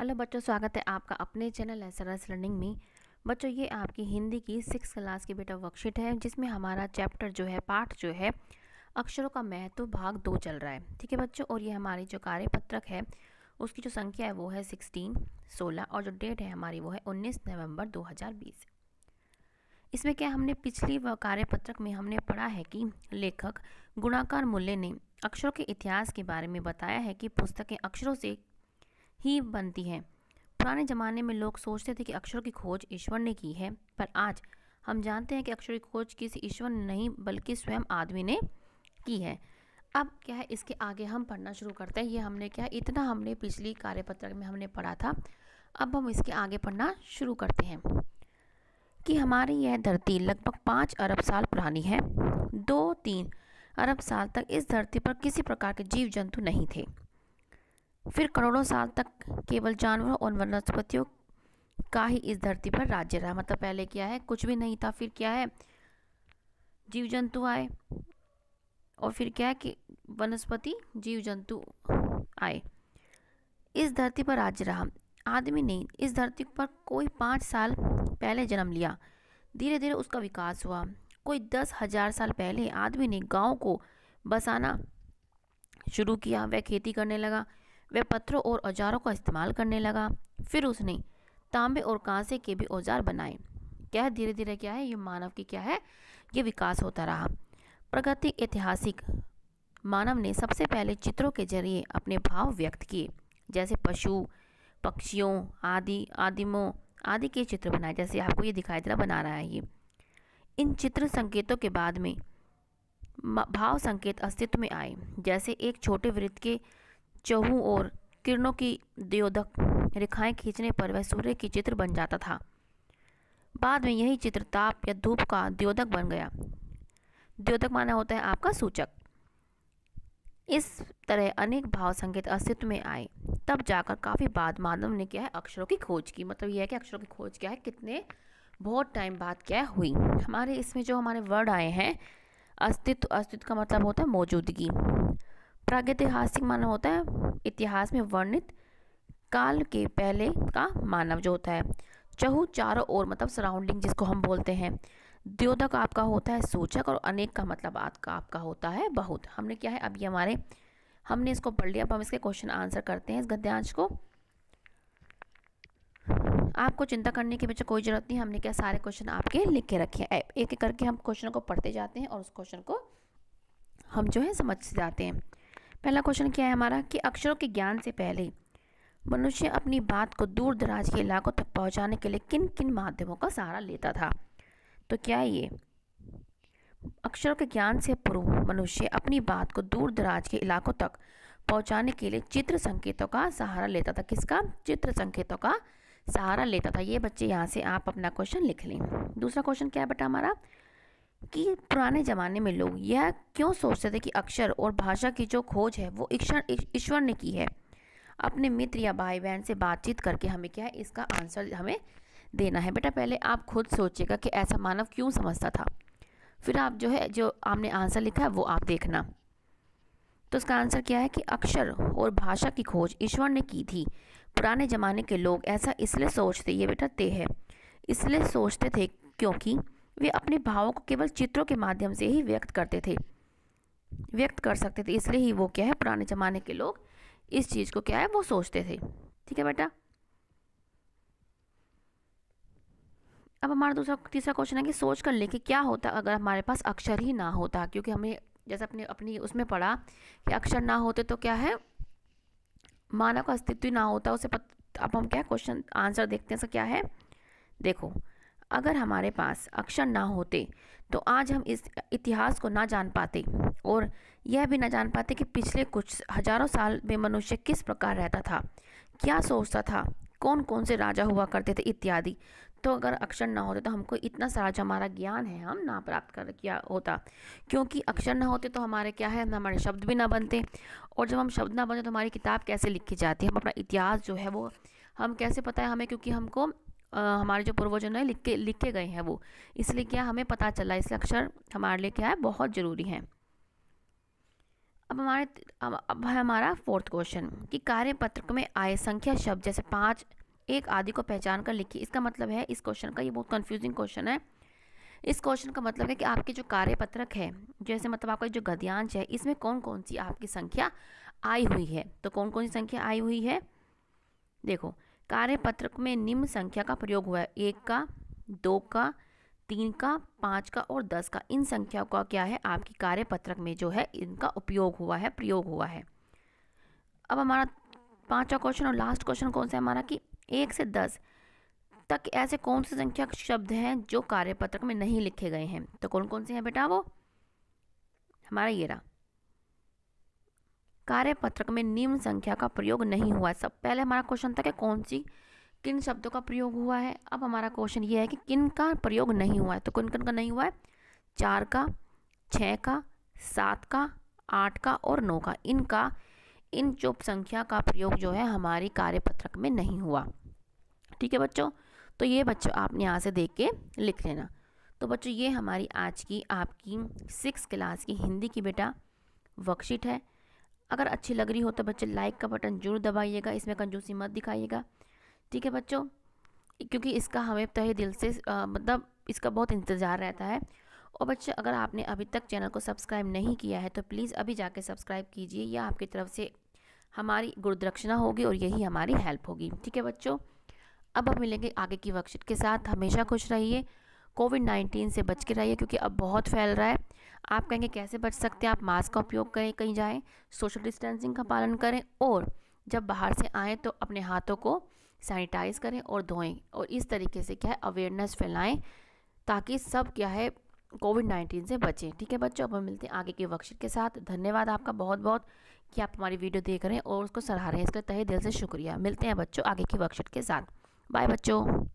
hello बच्चों स्वागत है आपका अपने channel S R S learning में बच्चों ये आपकी हिंदी की सिक्स क्लास की बेटा वर्कशीट है जिसमें हमारा चैप्टर जो है पाठ जो है अक्षरों का महत्व भाग दो चल रहा है ठीक है बच्चों और ये हमारी जो कार्यपत्रक है उसकी जो संख्या है वो है सिक्सटीन सोलह और जो डेट है हमारी वो है उन्नीस नवम्बर दो इसमें क्या हमने पिछली कार्यपत्रक में हमने पढ़ा है कि लेखक गुणाकार मूल्य ने अक्षरों के इतिहास के बारे में बताया है कि पुस्तकें अक्षरों से ही बनती है पुराने ज़माने में लोग सोचते थे कि अक्षरों की खोज ईश्वर ने की है पर आज हम जानते हैं कि अक्षरों की खोज किसी ईश्वर ने नहीं बल्कि स्वयं आदमी ने की है अब क्या है इसके आगे हम पढ़ना शुरू करते हैं ये हमने क्या इतना हमने पिछली कार्यपत्रक में हमने पढ़ा था अब हम इसके आगे पढ़ना शुरू करते हैं कि हमारी यह धरती लगभग पाँच अरब साल पुरानी है दो तीन अरब साल तक इस धरती पर किसी प्रकार के जीव जंतु नहीं थे फिर करोड़ों साल तक केवल जानवरों और वनस्पतियों का ही इस धरती पर राज्य रहा मतलब पहले क्या है कुछ भी नहीं था फिर क्या है जीव जंतु आए और फिर क्या है कि वनस्पति जीव जंतु आए इस धरती पर राज्य रहा आदमी ने इस धरती पर कोई पाँच साल पहले जन्म लिया धीरे धीरे उसका विकास हुआ कोई दस हजार साल पहले आदमी ने गांव को बसाना शुरू किया वह खेती करने लगा वह पत्थरों और औजारों का इस्तेमाल करने लगा फिर उसने तांबे और कांसे के भी औजार बनाए क्या है धीरे धीरे क्या है ये मानव की क्या है ये विकास होता रहा प्रगति ऐतिहासिक मानव ने सबसे पहले चित्रों के जरिए अपने भाव व्यक्त किए जैसे पशु पक्षियों आदि आदिमों आदि के चित्र बनाए जैसे आपको ये दिखाई दे रहा बना रहा है ये इन चित्र संकेतों के बाद में भाव संकेत अस्तित्व में आए जैसे एक छोटे वृत्त के चहू और किरणों की द्योधक रेखाएं खींचने पर वह सूर्य की चित्र बन जाता था बाद में यही चित्र ताप या धूप का द्योधक बन गया द्योतक माना होता है आपका सूचक इस तरह अनेक भाव संकेत अस्तित्व में आए तब जाकर काफ़ी बाद मानव ने क्या है अक्षरों की खोज की मतलब यह है कि अक्षरों की खोज क्या है कितने बहुत टाइम बाद क्या हुई हमारे इसमें जो हमारे वर्ड आए हैं अस्तित्व अस्तित्व का मतलब होता है मौजूदगी प्रागैतिहासिक मानव होता है इतिहास में वर्णित काल के पहले का मानव जो होता है चहु चारों ओर मतलब सराउंडिंग जिसको हम बोलते हैं द्योतक आपका होता है सूचक और अनेक का मतलब आपका आपका होता है बहुत हमने क्या है अभी हमारे हमने इसको पढ़ लिया अब हम इसके क्वेश्चन आंसर करते हैं इस गद्यांश को आपको चिंता करने की बच्चे कोई ज़रूरत नहीं हमने क्या सारे क्वेश्चन आपके लिख के रखे हैं एक एक करके हम क्वेश्चन को पढ़ते जाते हैं और उस क्वेश्चन को हम जो है समझते जाते हैं पहला क्वेश्चन क्या है हमारा कि अक्षरों के ज्ञान से पहले मनुष्य अपनी बात को दूर दराज के इलाकों तक पहुंचाने के लिए किन किन माध्यमों का सहारा लेता था तो क्या ये अक्षरों के ज्ञान से पूर्व मनुष्य अपनी बात को दूर दराज के इलाकों तक पहुंचाने के लिए चित्र संकेतों का सहारा लेता था किसका चित्र संकेतों का सहारा लेता था ये बच्चे यहाँ से आप अपना क्वेश्चन लिख लें दूसरा क्वेश्चन क्या है बेटा हमारा कि पुराने ज़माने में लोग यह क्यों सोचते थे कि अक्षर और भाषा की जो खोज है वो ईश्वर ने की है अपने मित्र या भाई बहन से बातचीत करके हमें क्या है इसका आंसर हमें देना है बेटा पहले आप खुद सोचिएगा कि ऐसा मानव क्यों समझता था फिर आप जो है जो आपने आंसर लिखा है वो आप देखना तो इसका आंसर क्या है कि अक्षर और भाषा की खोज ईश्वर ने की थी पुराने ज़माने के लोग ऐसा इसलिए सोचते ये बेटा ते है इसलिए सोचते थे क्योंकि वे अपने भावों को केवल चित्रों के माध्यम से ही व्यक्त करते थे व्यक्त कर सकते थे इसलिए ही वो क्या है पुराने ज़माने के लोग इस चीज़ को क्या है वो सोचते थे ठीक है बेटा अब हमारा दूसरा तीसरा क्वेश्चन है कि सोच कर लेके क्या होता अगर हमारे पास अक्षर ही ना होता क्योंकि हमने जैसे अपने अपनी उसमें पढ़ा कि अक्षर ना होते तो क्या है मानव का अस्तित्व ना होता उसे पत, अब हम क्या क्वेश्चन आंसर देखते हैं सर क्या है देखो अगर हमारे पास अक्षर ना होते तो आज हम इस इतिहास को ना जान पाते और यह भी ना जान पाते कि पिछले कुछ हजारों साल में मनुष्य किस प्रकार रहता था क्या सोचता था कौन कौन से राजा हुआ करते थे इत्यादि तो अगर अक्षर ना होते तो हमको इतना सारा जो हमारा ज्ञान है हम ना प्राप्त कर किया होता क्योंकि अक्षर ना होते तो हमारे क्या है हमारे शब्द भी ना बनते और जब हम शब्द ना बनते तो हमारी किताब कैसे लिखी जाती है हम अपना इतिहास जो है वो हम कैसे पता है हमें क्योंकि हमको हमारे जो पूर्वजों ने लिख के लिखे गए हैं वो इसलिए क्या हमें पता चला इसलिए अक्षर हमारे लिए क्या है बहुत ज़रूरी है अब हमारे अब है हमारा फोर्थ क्वेश्चन कि कार्यपत्र में आए संख्या शब्द जैसे पाँच एक आदि को पहचान कर लिखिए इसका मतलब है इस क्वेश्चन का ये बहुत कन्फ्यूजिंग क्वेश्चन है इस क्वेश्चन का मतलब है कि आपके जो कार्यपत्रक है जैसे मतलब आपका जो गद्यांश है इसमें कौन कौन सी आपकी संख्या आई हुई है तो कौन कौन सी संख्या आई हुई है देखो पत्रक में निम्न संख्या का प्रयोग हुआ है एक का दो का तीन का पाँच का और दस का इन संख्याओं का क्या है आपकी कार्य पत्रक में जो है इनका उपयोग हुआ है प्रयोग हुआ है अब हमारा पांचवा क्वेश्चन और लास्ट क्वेश्चन कौन सा है हमारा कि एक से दस तक ऐसे कौन से संख्या शब्द हैं जो कार्यपत्रक में नहीं लिखे गए हैं तो कौन कौन से हैं बेटा वो हमारा ये रहा कार्य पत्रक में निम्न संख्या का प्रयोग नहीं हुआ सब पहले हमारा क्वेश्चन था कि कौन सी किन शब्दों का प्रयोग हुआ है अब हमारा क्वेश्चन ये है कि किन का प्रयोग नहीं हुआ है तो किन किन का नहीं हुआ है चार का छः का सात का आठ का और नौ का इनका इन चुप संख्या का प्रयोग जो है हमारी कार्यपत्रक में नहीं हुआ ठीक है बच्चों तो ये बच्चों आपने यहाँ से देख के लिख लेना तो बच्चों ये हमारी आज की आपकी सिक्स क्लास की हिंदी की बेटा वर्कशीट है अगर अच्छी लग रही हो तो बच्चे लाइक का बटन जरूर दबाइएगा इसमें कंजूसी मत दिखाइएगा ठीक है बच्चों क्योंकि इसका हमें तहे दिल से मतलब इसका बहुत इंतज़ार रहता है और बच्चे अगर आपने अभी तक चैनल को सब्सक्राइब नहीं किया है तो प्लीज़ अभी जाके सब्सक्राइब कीजिए या आपकी तरफ से हमारी गुरुदक्षिणा होगी और यही हमारी हेल्प होगी ठीक है बच्चों अब हम मिलेंगे आगे की वर्कशीट के साथ हमेशा खुश रहिए कोविड नाइन्टीन से बच के रहिए क्योंकि अब बहुत फैल रहा है आप कहेंगे कैसे बच सकते हैं आप मास्क का उपयोग करें कहीं जाएं सोशल डिस्टेंसिंग का पालन करें और जब बाहर से आएँ तो अपने हाथों को सैनिटाइज करें और धोएं और इस तरीके से क्या है अवेयरनेस फैलाएं ताकि सब क्या है कोविड नाइन्टीन से बचें ठीक है बच्चों अब हम मिलते हैं आगे की वर्कशीट के साथ धन्यवाद आपका बहुत बहुत कि आप हमारी वीडियो देख रहे हैं और उसको सराह रहे हैं इसके तहे दिल से शुक्रिया मिलते हैं बच्चों आगे की वर्कशीट के साथ बाय बच्चों